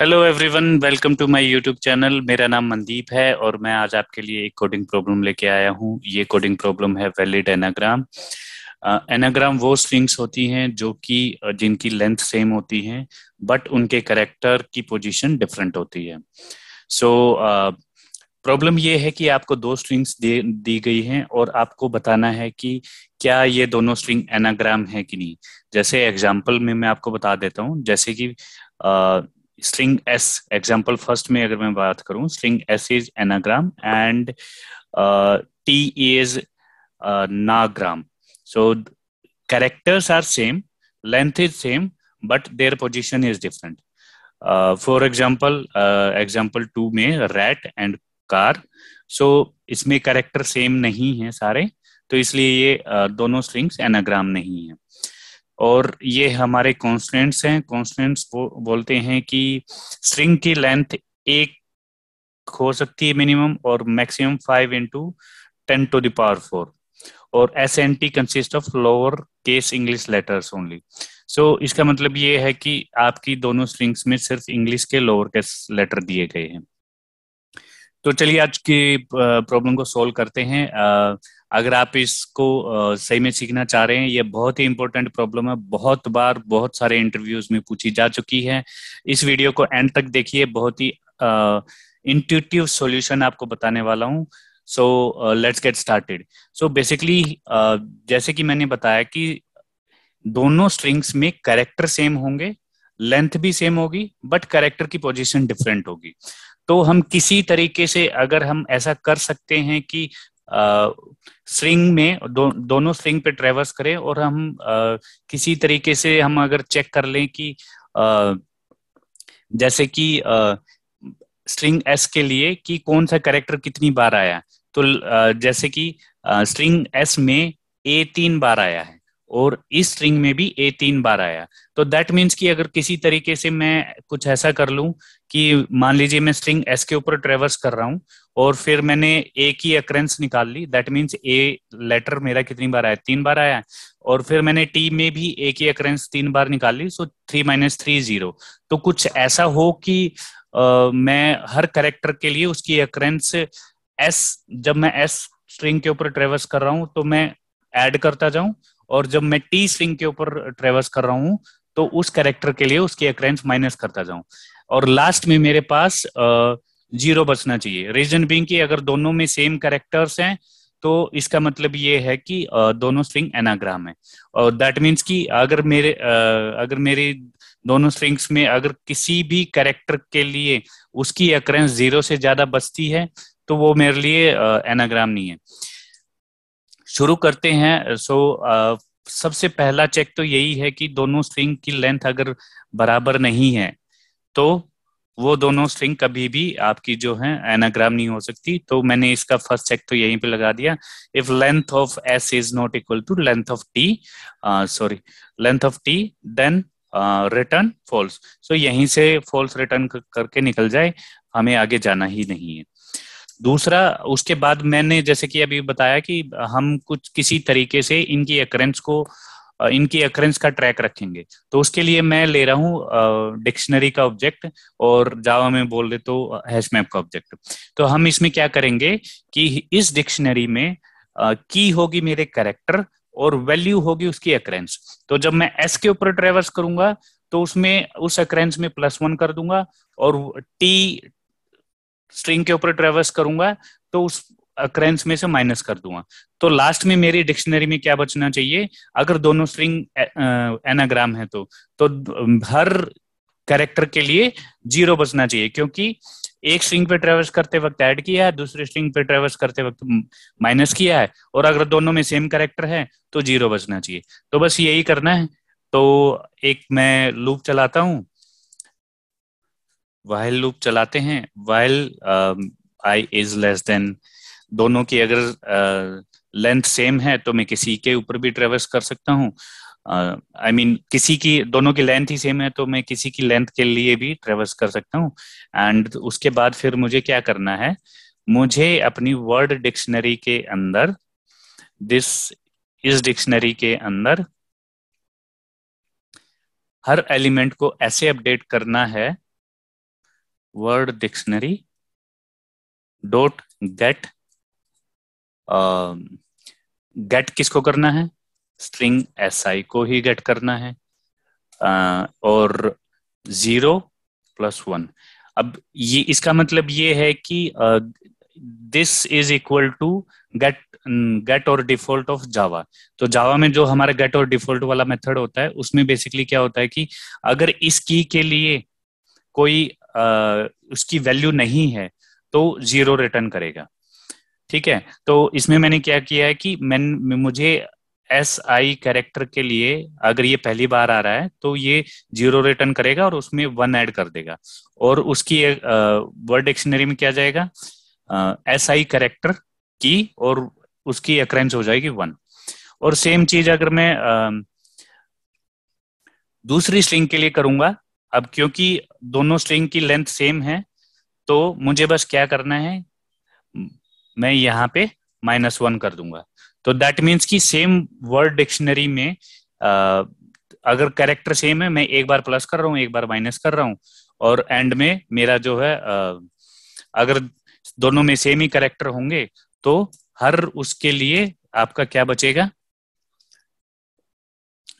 Hello everyone welcome to my YouTube channel मेरा नाम मनदीप है और मैं आज आपके लिए एक कोडिंग प्रॉब्लम लेके आया हूँ ये कोडिंग प्रॉब्लम है वैलिड एनाग्राम एनाग्राम वो स्ट्रिंग्स होती हैं जो कि जिनकी लेंथ सेम होती है बट उनके करेक्टर की पोजीशन डिफरेंट होती है सो so, प्रॉब्लम uh, ये है कि आपको दो स्ट्रिंग्स दी गई हैं और आपको बताना है कि क्या ये दोनों स्ट्रिंग एनाग्राम है कि नहीं जैसे एग्जाम्पल में मैं आपको बता देता हूँ जैसे कि uh, string S example first में अगर मैं बात करूं string S is anagram and T is anagram so characters are same length is same but their position is different for example example two में रैट एंड कार सो इसमें character same नहीं है सारे तो इसलिए ये uh, दोनों strings anagram नहीं है uh, और ये हमारे कॉन्स्टेंट्स हैं कॉन्स्टेंट्स बो, बोलते हैं कि स्ट्रिंग की लेंथ एक हो सकती है मिनिमम और maximum five into ten to the power four और S and T consist of lower case English letters only so इसका मतलब ये है कि आपकी दोनों स्ट्रिंग्स में सिर्फ इंग्लिश के लोअर केस लेटर दिए गए हैं तो चलिए आज की प्रॉब्लम को सोल्व करते हैं uh, अगर आप इसको सही में सीखना चाह रहे हैं ये बहुत ही इंपॉर्टेंट प्रॉब्लम है बहुत बार बहुत सारे इंटरव्यूज में पूछी जा चुकी है इस वीडियो को एंड तक देखिए बहुत ही इंट्यूटिव सॉल्यूशन आपको बताने वाला हूँ so let's get started so basically जैसे कि मैंने बताया कि दोनों स्ट्रिंग्स में कैरेक्टर सेम होंगे लेंथ भी सेम होगी बट कैरेक्टर की पोजिशन डिफरेंट होगी तो हम किसी तरीके से अगर हम ऐसा कर सकते हैं कि स्विंग में दो, दोनों स्ट्रिंग पे ट्रेवर्स करें और हम आ, किसी तरीके से हम अगर चेक कर लें कि आ, जैसे कि स्ट्रिंग एस के लिए कि कौन सा कैरेक्टर कितनी बार आया तो आ, जैसे कि स्ट्रिंग एस में ए तीन बार आया है और इस स्ट्रिंग में भी ए तीन बार आया तो दैट मीन्स कि अगर किसी तरीके से मैं कुछ ऐसा कर लूं कि मान लीजिए मैं स्ट्रिंग एस के ऊपर ट्रेवर्स कर रहा हूं और फिर मैंने ए की अक्रेंस निकाल ली दैट मीन्स ए लेटर मेरा कितनी बार आया तीन बार आया और फिर मैंने टी में भी ए की अक्रेंस तीन बार निकाल ली so three minus three zero तो कुछ ऐसा हो कि आ, मैं हर करेक्टर के लिए उसकी अक्रेंस एस जब मैं एस स्ट्रिंग के ऊपर ट्रेवर्स कर रहा हूं तो मैं ऐड करता जाऊं और जब मैं टी स्विंग के ऊपर ट्रेवर्स कर रहा हूं तो उस कैरेक्टर के लिए उसकी अक्रेंस माइनस करता जाऊं और लास्ट में मेरे पास जीरो बचना चाहिए रीजन बिंग की अगर दोनों में सेम कैरेक्टर्स हैं तो इसका मतलब ये है कि दोनों स्ट्रिंग एनाग्राम है और दैट मीन्स कि अगर मेरे अगर मेरी दोनों स्ट्रिंग्स में अगर किसी भी कैरेक्टर के लिए उसकी अक्रेंस जीरो से ज्यादा बचती है तो वो मेरे लिए एनाग्राम नहीं है शुरू करते हैं सो so, सबसे पहला चेक तो यही है कि दोनों स्ट्रिंग की लेंथ अगर बराबर नहीं है तो वो दोनों स्ट्रिंग कभी भी आपकी जो है एनाग्राम नहीं हो सकती तो मैंने इसका फर्स्ट चेक तो यहीं पे लगा दिया if length of S is not equal to length of T sorry length of T then return false so यहीं से फॉल्स रिटर्न करके निकल जाए हमें आगे जाना ही नहीं है दूसरा उसके बाद मैंने जैसे कि अभी बताया कि हम कुछ किसी तरीके से इनकी अक्रेंस को इनकी अक्रेंस का ट्रैक रखेंगे तो उसके लिए मैं ले रहा हूँ डिक्शनरी का ऑब्जेक्ट और जावा में बोल दे तो हैश मैप का ऑब्जेक्ट तो हम इसमें क्या करेंगे कि इस डिक्शनरी में की होगी मेरे करेक्टर और वैल्यू होगी उसकी अक्रेंस तो जब मैं एस के ऊपर ट्रेवर्स करूंगा तो उसमें उस अक्रेंस में प्लस वन कर दूंगा और टी स्ट्रिंग के ऊपर ट्रेवर्स करूंगा तो उस अक्रेंस में से माइनस कर दूंगा तो लास्ट में मेरी डिक्शनरी में क्या बचना चाहिए अगर दोनों स्ट्रिंग एनाग्राम है तो तो हर कैरेक्टर के लिए जीरो बचना चाहिए क्योंकि एक स्ट्रिंग पे ट्रेवर्स करते वक्त ऐड किया है दूसरे स्ट्रिंग पे ट्रेवर्स करते वक्त माइनस किया है और अगर दोनों में सेम करेक्टर है तो जीरो बचना चाहिए तो बस यही करना है तो एक मैं लूप चलाता हूँ वाइल लूप चलाते हैं while I is less than दोनों की अगर लेंथ uh, सेम है तो मैं किसी के ऊपर भी ट्रेवर्स कर सकता हूँ आई uh, मीन किसी की दोनों की लेंथ ही सेम है तो मैं किसी की लेंथ के लिए भी ट्रेवर्स कर सकता हूँ एंड उसके बाद फिर मुझे क्या करना है मुझे अपनी वर्ड डिक्शनरी के अंदर दिस इस डिक्शनरी के अंदर हर एलिमेंट को ऐसे अपडेट करना है word dictionary dot get uh, get किसको करना है स्ट्रिंग एस आई को ही गेट करना है uh, और जीरो प्लस वन अब ये इसका मतलब ये है कि this is equal to get get और डिफॉल्ट ऑफ जावा तो जावा में जो हमारा गेट और डिफॉल्ट वाला मेथड होता है उसमें बेसिकली क्या होता है कि अगर इस की के लिए कोई उसकी वैल्यू नहीं है तो जीरो रिटर्न करेगा ठीक है तो इसमें मैंने क्या किया है कि मैं मुझे एस आई कैरेक्टर के लिए अगर ये पहली बार आ रहा है तो ये जीरो रिटर्न करेगा और उसमें वन ऐड कर देगा और उसकी वर्ड डिक्शनरी में क्या जाएगा एस आई कैरेक्टर की और उसकी अक्रेंस हो जाएगी वन और सेम चीज अगर मैं आ, दूसरी स्ट्रिंग के लिए करूंगा अब क्योंकि दोनों स्ट्रिंग की लेंथ सेम है तो मुझे बस क्या करना है मैं यहाँ पे माइनस वन कर दूंगा तो दैट मीन्स कि सेम वर्ड डिक्शनरी में आ, अगर कैरेक्टर सेम है मैं एक बार प्लस कर रहा हूँ एक बार माइनस कर रहा हूँ और एंड में मेरा जो है आ, अगर दोनों में सेम ही करेक्टर होंगे तो हर उसके लिए आपका क्या बचेगा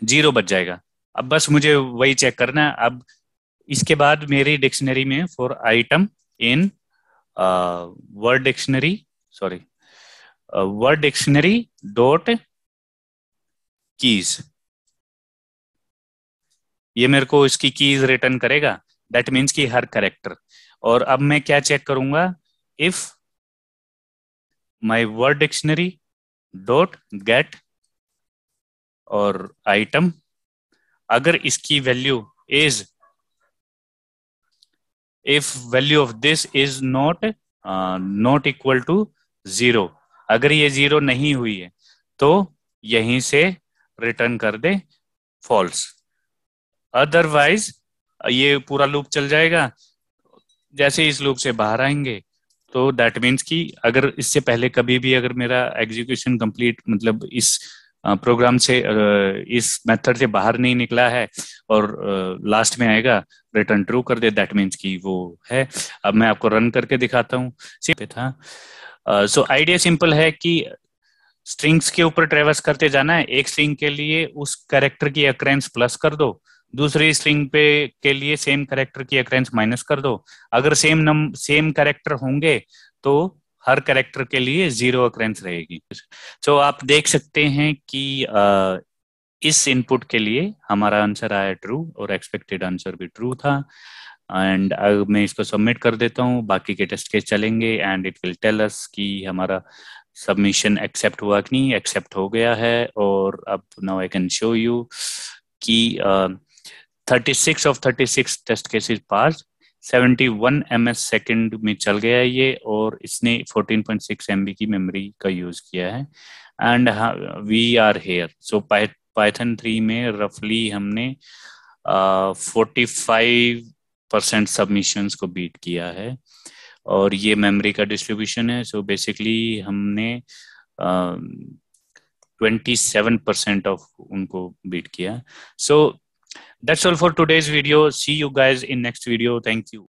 जीरो बच जाएगा अब बस मुझे वही चेक करना है अब इसके बाद मेरी डिक्शनरी में for item in word dictionary sorry word dictionary dot keys ये मेरे को इसकी कीज रिटर्न करेगा दैट मीन्स की हर करेक्टर और अब मैं क्या चेक करूंगा if my word dictionary dot get और आइटम अगर इसकी value is if value of this is not not equal to zero अगर ये जीरो नहीं हुई है तो यहीं से रिटर्न कर दे फॉल्स अदरवाइज ये पूरा लूप चल जाएगा जैसे इस लूप से बाहर आएंगे तो दैट मीन्स कि अगर इससे पहले कभी भी अगर मेरा एग्जीक्यूशन कंप्लीट मतलब इस प्रोग्राम से इस मेथड से बाहर नहीं निकला है और लास्ट में आएगा रिटर्न ट्रू कर दे दैट मीन्स कि वो है अब मैं आपको रन करके दिखाता हूँ था सो आइडिया सिंपल है कि स्ट्रिंग्स के ऊपर ट्रेवर्स करते जाना है एक स्ट्रिंग के लिए उस कैरेक्टर की अक्रेंस प्लस कर दो दूसरी स्ट्रिंग पे के लिए सेम कैरेक्टर की अक्रेंस माइनस कर दो अगर सेम नम सेम कैरेक्टर होंगे तो हर करेक्टर के लिए जीरो अक्रेंस रहेगी सो आप देख सकते हैं कि इस इनपुट के लिए हमारा आंसर आया ट्रू और एक्सपेक्टेड आंसर भी ट्रू था एंड uh, मैं इसको सबमिट कर देता हूँ बाकी के टेस्ट केस चलेंगे and it will tell us कि हमारा सबमिशन एक्सेप्ट हुआ कि नहीं एक्सेप्ट हो गया है और अब now I can show you कि thirty six of thirty six test cases pass 71 M S second में चल गया है ये और इसने 14.6 एम की मेमोरी का यूज किया है एंड हाँ, we are here so Python three में रफली हमने फोर्टी फाइव परसेंट सबमिशंस को बीट किया है और ये मेमोरी का डिस्ट्रीब्यूशन है सो so बेसिकली हमने ट्वेंटी सेवन परसेंट ऑफ उनको बीट किया so so, That's all for today's video. See you guys in next video. Thank you.